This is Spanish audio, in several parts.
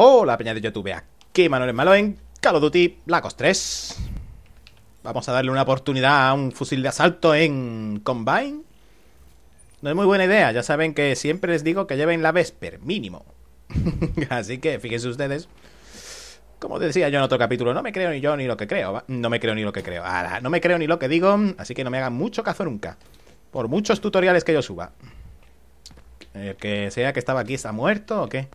Hola, peña de YouTube. Aquí Manuel Maloen, Call of Duty Black Ops 3. Vamos a darle una oportunidad a un fusil de asalto en Combine. No es muy buena idea, ya saben que siempre les digo que lleven la Vesper, mínimo. Así que fíjense ustedes. Como decía yo en otro capítulo, no me creo ni yo ni lo que creo. No me creo ni lo que creo. no me creo ni lo que digo, así que no me hagan mucho caso nunca. Por muchos tutoriales que yo suba. Eh, que sea que estaba aquí está muerto o qué.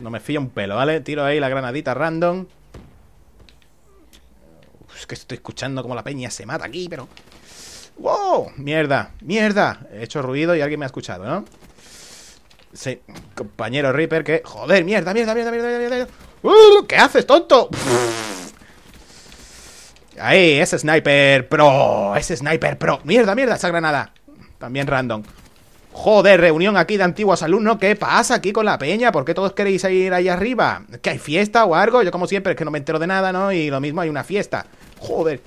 No me fío un pelo, ¿vale? Tiro ahí la granadita random. Es que estoy escuchando como la peña se mata aquí, pero... ¡Wow! ¡Mierda! ¡Mierda! He hecho ruido y alguien me ha escuchado, ¿no? Sí, compañero Reaper que... ¡Joder! ¡Mierda, mierda, mierda, mierda! mierda! mierda ¡Uh! ¿Qué haces, tonto? Ahí, ese sniper pro Ese sniper pro Mierda, mierda, esa granada También random Joder, reunión aquí de antiguos alumnos. ¿Qué pasa aquí con la peña? ¿Por qué todos queréis ir ahí arriba? ¿Que hay fiesta o algo? Yo como siempre es que no me entero de nada, ¿no? Y lo mismo hay una fiesta. Joder.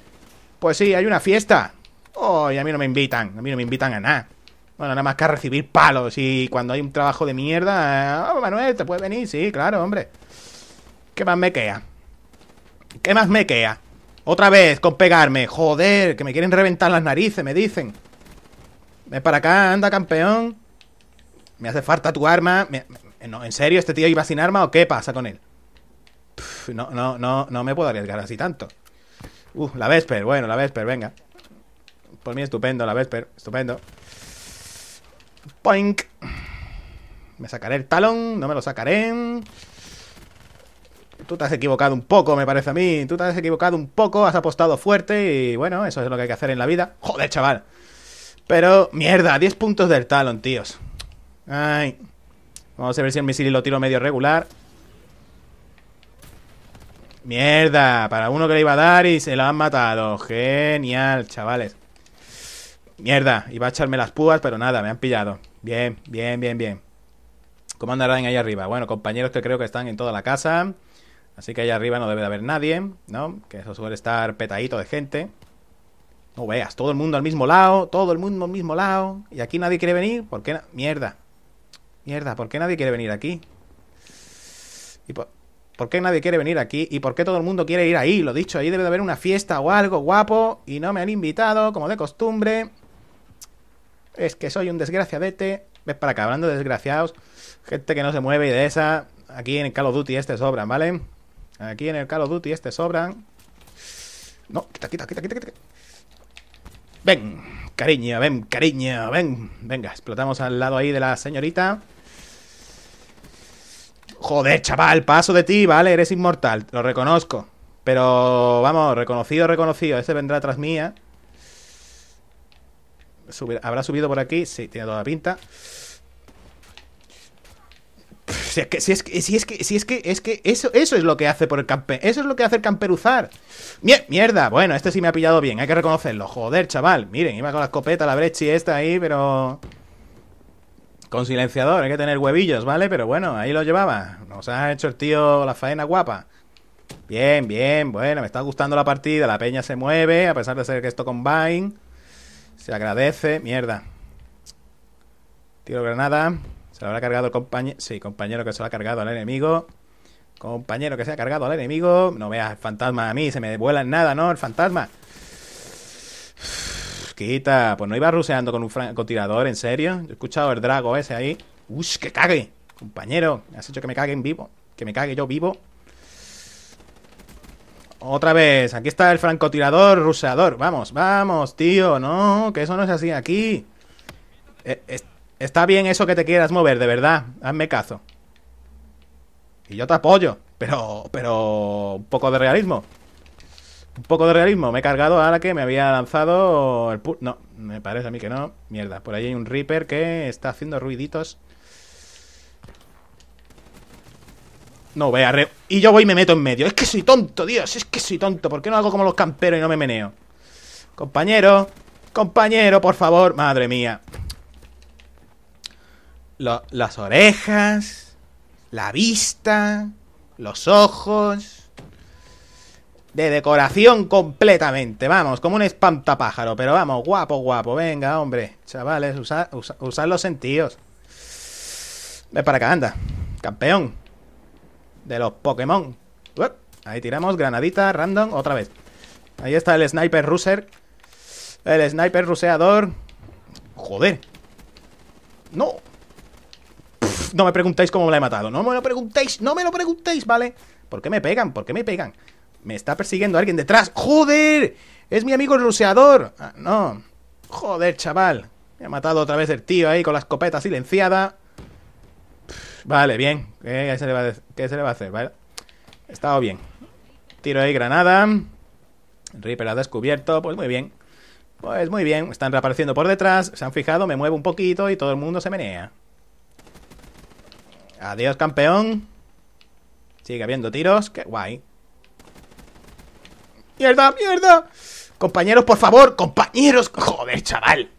Pues sí, hay una fiesta. Oh, a mí no me invitan. A mí no me invitan a nada. Bueno, nada más que a recibir palos. Y cuando hay un trabajo de mierda... Ah, oh, Manuel, ¿te puedes venir? Sí, claro, hombre. ¿Qué más me queda? ¿Qué más me queda? Otra vez con pegarme. Joder, que me quieren reventar las narices, me dicen. Ven para acá, anda, campeón. Me hace falta tu arma. no, ¿En serio este tío iba sin arma o qué pasa con él? no, no, no, no me puedo arriesgar así tanto. Uh, la Vesper, bueno, la Vesper, venga. Por mí estupendo, la Vesper, estupendo. Poink. Me sacaré el talón, no me lo sacaré. Tú te has equivocado un poco, me parece a mí. Tú te has equivocado un poco, has apostado fuerte y bueno, eso es lo que hay que hacer en la vida. Joder, chaval. Pero, mierda, 10 puntos del talón, tíos. Ay. Vamos a ver si el misil lo tiro medio regular. Mierda, para uno que le iba a dar y se lo han matado. Genial, chavales. Mierda, iba a echarme las púas, pero nada, me han pillado. Bien, bien, bien, bien. ¿Cómo andarán ahí arriba? Bueno, compañeros que creo que están en toda la casa. Así que ahí arriba no debe de haber nadie, ¿no? Que eso suele estar petadito de gente. No veas, todo el mundo al mismo lado, todo el mundo al mismo lado. Y aquí nadie quiere venir, ¿por qué? Mierda. Mierda, ¿por qué nadie quiere venir aquí? ¿Y por... qué nadie quiere venir aquí? ¿Y por qué todo el mundo quiere ir ahí? Lo dicho, ahí debe de haber una fiesta o algo guapo y no me han invitado, como de costumbre. Es que soy un desgraciadete. Ves para acá, hablando de desgraciados, gente que no se mueve y de esa. Aquí en el Call of Duty este sobran, ¿vale? Aquí en el Call of Duty este sobran. No, quita, quita, quita, quita, quita. Ven, cariño, ven, cariño, ven. Venga, explotamos al lado ahí de la señorita. Joder, chaval, paso de ti, ¿vale? Eres inmortal, lo reconozco. Pero, vamos, reconocido, reconocido. Ese vendrá tras mía. ¿Habrá subido por aquí? Sí, tiene toda la pinta si es que, es que, es que, eso, eso es lo que hace por el eso es lo que hace el camperuzar. mierda, bueno, este sí me ha pillado bien, hay que reconocerlo. Joder, chaval, miren, iba con la escopeta, la brecha esta ahí, pero... Con silenciador, hay que tener huevillos, ¿vale? Pero bueno, ahí lo llevaba. Nos ha hecho el tío la faena guapa. Bien, bien, bueno, me está gustando la partida, la peña se mueve, a pesar de ser que esto combine. Se agradece, mierda. Tiro granada. Se lo habrá cargado el compañero. Sí, compañero que se lo ha cargado al enemigo. Compañero que se ha cargado al enemigo. No veas el fantasma a mí, se me vuela en nada, ¿no? El fantasma. Quita. Pues no iba ruseando con un francotirador, en serio. he escuchado el drago ese ahí. ¡Ush, que cague! Compañero, has hecho que me cague en vivo. Que me cague yo vivo. Otra vez. Aquí está el francotirador ruseador. Vamos, vamos, tío. No, que eso no es así aquí. Eh, Está bien eso que te quieras mover, de verdad. Hazme caso. Y yo te apoyo. Pero, pero... Un poco de realismo. Un poco de realismo. Me he cargado a la que me había lanzado el... Pu no, me parece a mí que no. Mierda. Por ahí hay un Reaper que está haciendo ruiditos. No, vea, re... Y yo voy y me meto en medio. Es que soy tonto, Dios. Es que soy tonto. ¿Por qué no hago como los camperos y no me meneo? Compañero. Compañero, por favor. Madre mía las orejas, la vista, los ojos. De decoración completamente, vamos, como un espantapájaro, pero vamos, guapo, guapo, venga, hombre, chavales, usad los sentidos. Ven para acá, anda, campeón de los Pokémon. ahí tiramos, granadita, random, otra vez. Ahí está el sniper ruser, el sniper ruseador. Joder, no, no me preguntéis cómo la he matado. No me lo preguntéis, no me lo preguntéis, ¿vale? ¿Por qué me pegan? ¿Por qué me pegan? Me está persiguiendo alguien detrás. ¡Joder! ¡Es mi amigo el ruseador! Ah, no. Joder, chaval. Me ha matado otra vez el tío ahí con la escopeta silenciada. vale, bien. ¿Qué se, le va a hacer? ¿Vale? Estado bien. Tiro ahí granada. Reaper ha descubierto. Pues muy bien. Pues muy bien. Están reapareciendo por detrás. Se han fijado. Me muevo un poquito y todo el mundo se menea. Adiós, campeón. Sigue habiendo tiros. Qué guay. ¡Mierda, mierda! Compañeros, por favor, compañeros. Joder, chaval.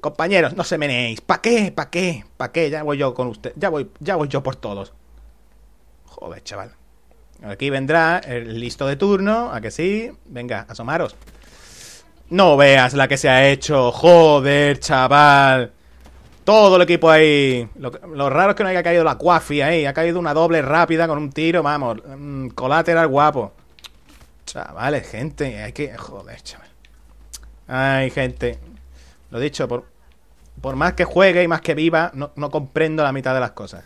Compañeros, no se menéis. ¿Para qué? ¿Para qué? ¿Para qué? Ya voy yo con usted. Ya voy, ya voy yo por todos. Joder, chaval. Aquí vendrá el listo de turno. ¿A que sí? Venga, asomaros. No veas la que se ha hecho. Joder, chaval. Todo el equipo ahí. Lo, raro es que no haya caído la cuafia ahí. Ha caído una doble rápida con un tiro, vamos. Collateral mm, colateral guapo. Chavales, gente. Hay que. Joder, chaval. Ay, gente. Lo dicho, por, por más que juegue y más que viva, no, comprendo la mitad de las cosas.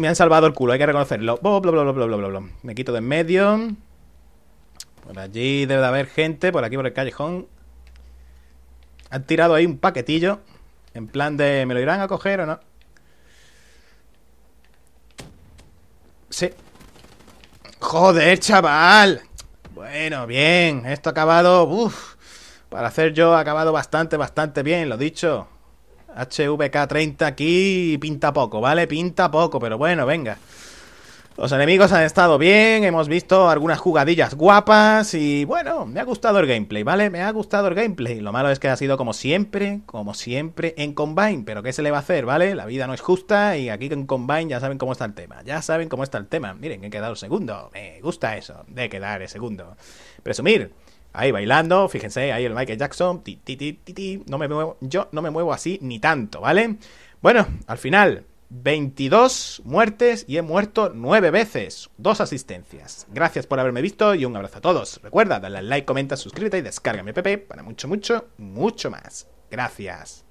me han salvado el culo, hay que reconocerlo. Bla, Me quito de en medio. Por allí debe de haber gente, por aquí por el callejón. Han tirado ahí un paquetillo. En plan de, ¿me lo irán a coger o no? Sí. Joder, chaval. Bueno, bien. Esto ha acabado... Uf, para hacer yo ha acabado bastante, bastante bien, lo dicho. HVK30 aquí pinta poco, ¿vale? Pinta poco, pero bueno, venga. Los enemigos han estado bien, hemos visto algunas jugadillas guapas y bueno, me ha gustado el gameplay, ¿vale? Me ha gustado el gameplay. Lo malo es que ha sido como siempre, como siempre en Combine, pero ¿qué se le va a hacer, ¿vale? La vida no es justa y aquí en Combine ya saben cómo está el tema, ya saben cómo está el tema. Miren, he quedado segundo, me gusta eso, de quedar el segundo. Presumir. Ahí bailando, fíjense, ahí el Michael Jackson, ti, No me muevo, yo no me muevo así ni tanto, ¿vale? Bueno, al final, 22 muertes y he muerto 9 veces. Dos asistencias. Gracias por haberme visto y un abrazo a todos. Recuerda, dale like, comenta, suscríbete y descarga mi para mucho, mucho, mucho más. Gracias.